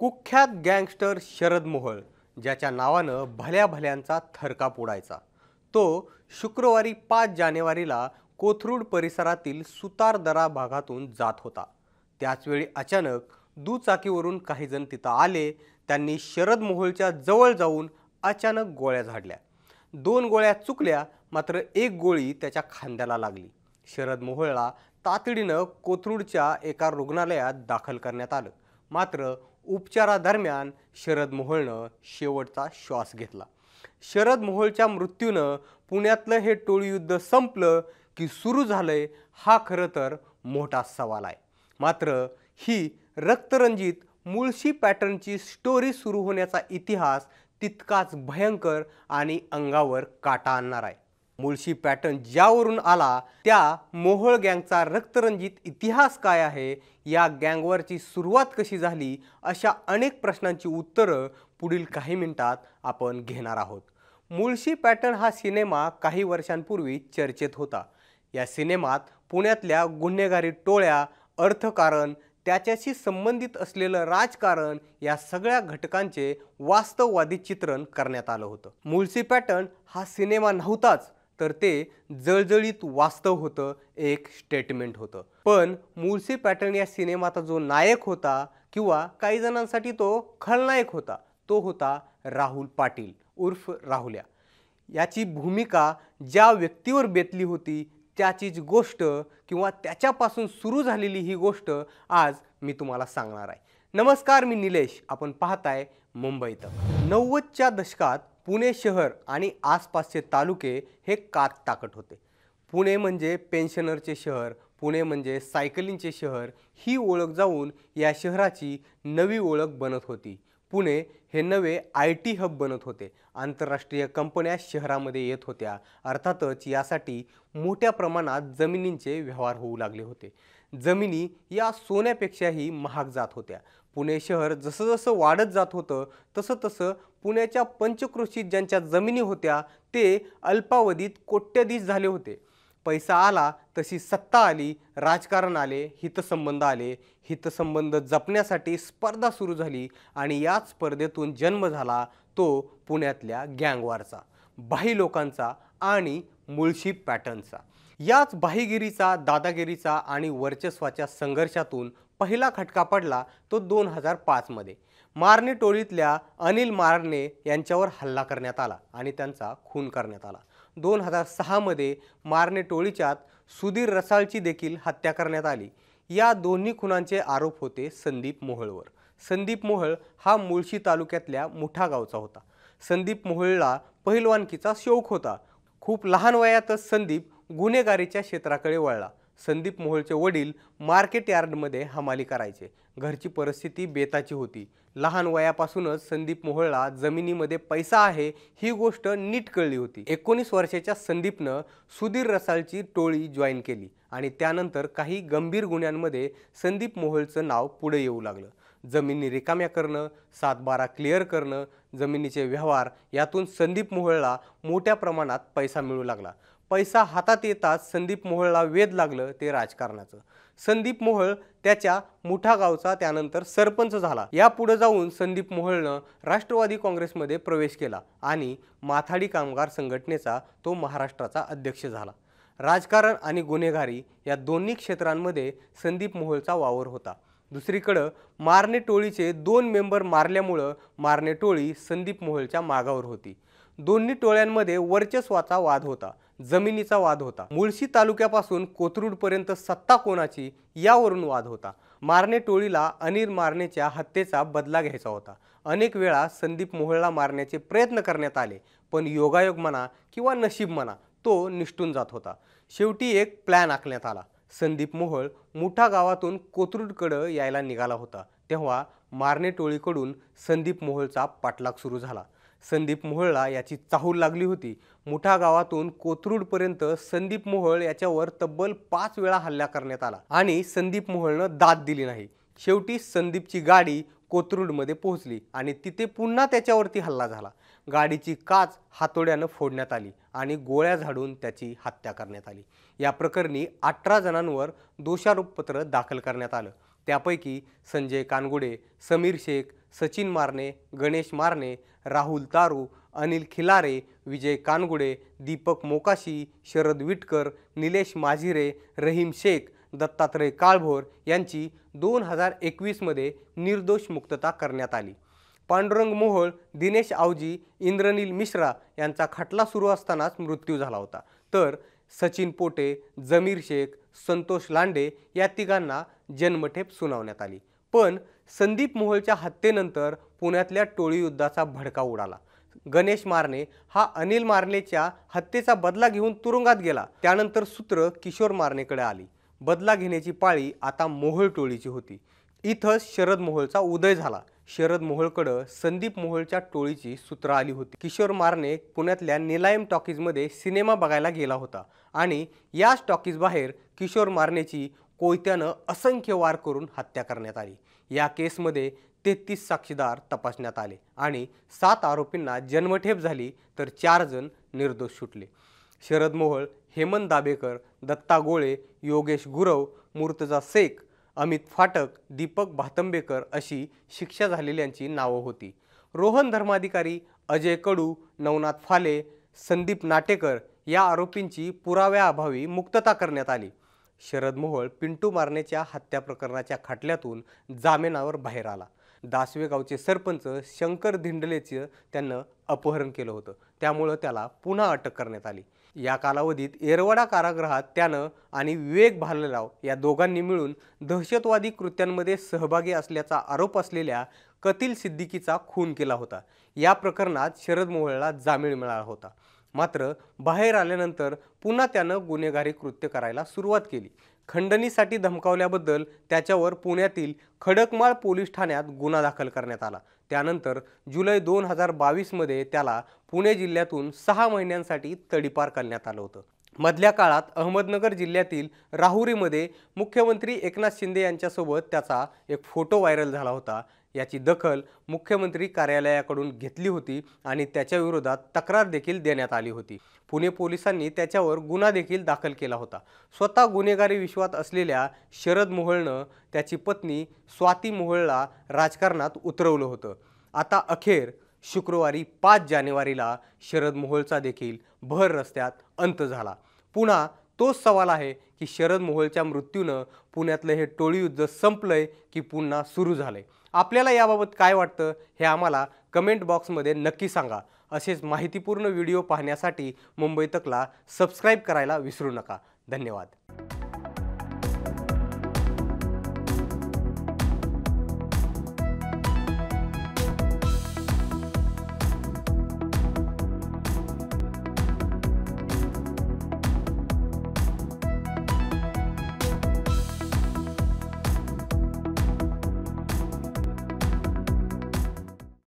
कुख्यात गँगस्टर शरद मोहळ ज्याच्या नावानं भल्या भल्यांचा थरकाप उडायचा तो शुक्रवारी पाच जानेवारीला कोथरूड परिसरातील सुतारदरा भागातून जात होता त्याचवेळी अचानक दुचाकीवरून काहीजण तिथं आले त्यांनी शरद मोहोळच्या जवळ जाऊन अचानक गोळ्या झाडल्या दोन गोळ्या चुकल्या मात्र एक गोळी त्याच्या खांद्याला लागली शरद मोहोळला तातडीनं कोथरूडच्या एका रुग्णालयात दाखल करण्यात आलं मात्र उपचारादरम्यान शरद मोहोळनं शेवटचा श्वास घेतला शरद मोहोळच्या मृत्यूनं पुण्यातलं हे टोळीयुद्ध संपलं की सुरू झालंय हा खरं तर मोठा सवाल आहे मात्र ही रक्तरंजित मुळशी पॅटर्नची स्टोरी सुरू होण्याचा इतिहास तितकाच भयंकर आणि अंगावर काटा आणणार आहे मुळशी पॅटर्न ज्यावरून आला त्या मोहोळ गँगचा रक्तरंजित इतिहास काय आहे या गँगवरची सुरुवात कशी झाली अशा अनेक प्रश्नांची उत्तरं पुढील काही मिनिटात आपण घेणार आहोत मुळशी पॅटर्न हा सिनेमा काही वर्षांपूर्वी चर्चेत होता या सिनेमात पुण्यातल्या गुन्हेगारी टोळ्या अर्थकारण त्याच्याशी संबंधित असलेलं राजकारण या सगळ्या घटकांचे वास्तववादी चित्रण करण्यात आलं होतं मुळशी पॅटर्न हा सिनेमा नव्हताच तर ते जळजळीत वास्तव होतं एक स्टेटमेंट होतं पण मुळसे पॅटर्न या सिनेमाचा जो नायक होता किंवा काही जणांसाठी तो खलनायक होता तो होता राहुल पाटील उर्फ राहुल्या याची भूमिका ज्या व्यक्तीवर बेतली होती त्याचीच गोष्ट किंवा त्याच्यापासून सुरू झालेली ही गोष्ट आज मी तुम्हाला सांगणार आहे नमस्कार मी निलेश आपण पाहताय मुंबईत नव्वदच्या दशकात पुणे शहर आणि आसपासचे तालुके हे कात ताकत होते पुणे म्हणजे पेन्शनरचे शहर पुणे म्हणजे सायकलिंगचे शहर ही ओळख जाऊन या शहराची नवी ओळख बनत होती पुणे हे नवे आय टी हब बनत होते आंतरराष्ट्रीय कंपन्या शहरामध्ये येत होत्या अर्थातच यासाठी मोठ्या प्रमाणात जमिनींचे व्यवहार होऊ लागले होते जमिनी या सोन्यापेक्षाही महाग जात होत्या पुणे शहर जसं जसं वाढत जात होतं तसं तसं पुण्याच्या पंचक्रोशीत ज्यांच्या जमिनी होत्या ते अल्पावधीत कोट्याधीश झाले होते पैसा आला तशी सत्ता आली राजकारण आले हितसंबंध आले हितसंबंध जपण्यासाठी स्पर्धा सुरू झाली आणि याच स्पर्धेतून जन्म झाला तो पुण्यातल्या गँगवारचा बाही लोकांचा आणि मुळशी पॅटर्नचा याच बाहीगिरीचा दादागिरीचा आणि वर्चस्वाच्या संघर्षातून पहिला खटका पडला तो दोन हजार पाचमध्ये मारणे टोळीतल्या अनिल मारणे यांच्यावर हल्ला करण्यात आला आणि त्यांचा खून करण्यात आला दोन हजार सहामध्ये मारणे टोळीच्यात सुधीर रसाळची देखील हत्या करण्यात आली या दोन्ही खुनांचे आरोप होते संदीप मोहळवर संदीप मोहळ हा मुळशी तालुक्यातल्या मुठा गावचा होता संदीप मोहळला पहिलवानकीचा शौक होता खूप लहान वयातच संदीप गुन्हेगारीच्या क्षेत्राकडे वळला संदीप मोहोळचे वडील मार्केट यार्डमध्ये हमाली करायचे घरची परिस्थिती बेताची होती लहान वयापासूनच संदीप मोहोळला जमिनीमध्ये पैसा आहे ही गोष्ट नीट कळली होती एकोणीस वर्षाच्या संदीपनं सुधीर रसाळची टोळी जॉईन केली आणि त्यानंतर काही गंभीर गुन्ह्यांमध्ये संदीप मोहोळचं नाव पुढे येऊ लागलं जमिनी रिकाम्या करणं सातबारा क्लिअर करणं जमिनीचे व्यवहार यातून संदीप मोहळला मोठ्या प्रमाणात पैसा मिळू लागला पैसा हातात येताच संदीप मोहळला वेध लागलं ते राजकारणाचं संदीप मोहळ त्याच्या मुठा गावचा त्यानंतर सरपंच झाला यापुढं जाऊन संदीप मोहळनं राष्ट्रवादी काँग्रेसमध्ये प्रवेश केला आणि माथाडी कामगार संघटनेचा तो महाराष्ट्राचा अध्यक्ष झाला राजकारण आणि गुन्हेगारी या दोन्ही क्षेत्रांमध्ये संदीप मोहळचा वावर होता दुसरीकडं मारणे टोळीचे दोन मेंबर मारल्यामुळं मारणे टोळी संदीप मोहोळच्या मागावर होती दोन्ही टोळ्यांमध्ये वर्चस्वाचा वाद होता जमिनीचा वाद होता मुळशी तालुक्यापासून कोथरूडपर्यंत सत्ता कोणाची यावरून वाद होता मारणे टोळीला अनिर मारणेच्या हत्येचा बदला घ्यायचा होता अनेक वेळा संदीप मोहळला मारण्याचे प्रयत्न करण्यात आले पण योगायोग म्हणा किंवा नशीब म्हणा तो निष्ठून जात होता शेवटी एक प्लॅन आखण्यात आला संदीप मोहोळ मुठा गावातून कोथरूडकडं यायला निघाला होता तेव्हा मारणे टोळीकडून संदीप मोहोळचा पाठलाग सुरू झाला संदीप मोहोळला याची चाहूल लागली होती मुठा गावातून कोथरूडपर्यंत संदीप मोहोळ याच्यावर तब्बल पाच वेळा हल्ला करण्यात आला आणि संदीप मोहोळनं दाद दिली नाही शेवटी संदीपची गाडी कोथरूडमध्ये पोहोचली आणि तिथे पुन्हा त्याच्यावरती हल्ला झाला गाडीची काच हातोड्यानं फोडण्यात आली आणि गोळ्या झाडून त्याची हत्या करण्यात आली या प्रकरणी अठरा जणांवर दोषारोपपत्र दाखल करण्यात आलं त्यापैकी संजय कानगुडे समीर शेख सचिन मारणे गणेश मारणे राहुल तारू अनिल खिलारे विजय कानगुडे दीपक मोकाशी शरद विटकर निलेश माझिरे रहीम शेख दत्तात्रय काळभोर यांची दोन हजार एकवीसमध्ये निर्दोष मुक्तता करण्यात आली पांडुरंग मोहोळ दिनेश आवजी इंद्रनील मिश्रा यांचा खटला सुरू असतानाच मृत्यू झाला होता तर सचिन पोटे जमीर शेख संतोष लांडे या तिघांना जन्मठेप सुनावण्यात आली पण संदीप मोहोळच्या हत्येनंतर पुण्यातल्या टोळीयुद्धाचा भडका उडाला गणेश मारणे हा अनिल मारणेच्या हत्येचा बदला घेऊन तुरुंगात गेला त्यानंतर सूत्र किशोर मारणेकडे आली बदला घेण्याची पाळी आता मोहोळ टोळीची होती इथं शरद मोहोळचा उदय झाला शरद मोहोळकडं संदीप मोहोळच्या टोळीची सूत्र आली होती किशोर मारने पुण्यातल्या निलायम टॉकीजमध्ये सिनेमा बघायला गेला होता आणि याच टॉकीज बाहेर किशोर मारनेची कोयत्यानं असंख्य वार करून हत्या करण्यात आली या केसमध्ये तेहतीस साक्षीदार तपासण्यात आले आणि सात आरोपींना जन्मठेप झाली तर चार जण निर्दोष सुटले शरद मोहोळ हेमंत दाबेकर दत्ता गोळे योगेश गुरव मूर्तजा शेख अमित फाटक दीपक भातंबेकर अशी शिक्षा झालेल्यांची नावं होती रोहन धर्माधिकारी अजय कडू नवनाथ फाले संदीप नाटेकर या आरोपींची पुराव्याअभावी मुक्तता करण्यात आली शरद मोहोळ पिंटू मारण्याच्या हत्या प्रकरणाच्या खाटल्यातून जामिनावर बाहेर आला दासवेगावचे सरपंच शंकर धिंडलेचं त्यांना अपहरण केलं होतं त्यामुळं त्याला पुन्हा अटक करण्यात आली या कालावधीत येरवडा कारागृहात त्यानं आणि विवेक भालेराव या दोघांनी मिळून दहशतवादी कृत्यांमध्ये सहभागी असल्याचा आरोप असलेल्या कतील सिद्दीकीचा खून केला होता या प्रकरणात शरद मोहळला जामीन मिळाला होता मात्र बाहेर आल्यानंतर पुन्हा त्यानं गुन्हेगारी कृत्य करायला सुरुवात केली खंडणीसाठी धमकावल्याबद्दल त्याच्यावर पुण्यातील खडकमाळ पोलीस ठाण्यात गुन्हा दाखल करण्यात आला त्यानंतर जुलै दोन हजार बावीसमध्ये त्याला पुणे जिल्ह्यातून सहा महिन्यांसाठी तडीपार करण्यात आलं होतं मधल्या काळात अहमदनगर जिल्ह्यातील राहुरीमध्ये मुख्यमंत्री एकनाथ शिंदे यांच्यासोबत त्याचा एक फोटो व्हायरल झाला होता याची दखल मुख्यमंत्री कार्यालयाकडून घेतली होती आणि त्याच्याविरोधात तक्रार देखील देण्यात आली होती पुणे पोलिसांनी त्याच्यावर गुन्हा देखील दाखल केला होता स्वतः गुन्हेगारी विश्वात असलेल्या शरद मोहळनं त्याची पत्नी स्वाती मोहळला राजकारणात उतरवलं होतं आता अखेर शुक्रवारी पाच जानेवारीला शरद मोहोळचा देखील भर रस्त्यात अंत झाला पुन्हा तोच सवाल आहे की शरद मोहोळच्या मृत्यूनं पुण्यातलं हे टोळी संपलं आहे की पुन्हा सुरू झालंय आपल्याला याबाबत काय वाटतं हे आम्हाला कमेंट बॉक्समध्ये नक्की सांगा असेच माहितीपूर्ण व्हिडिओ पाहण्यासाठी मुंबई तकला सबस्क्राईब करायला विसरू नका धन्यवाद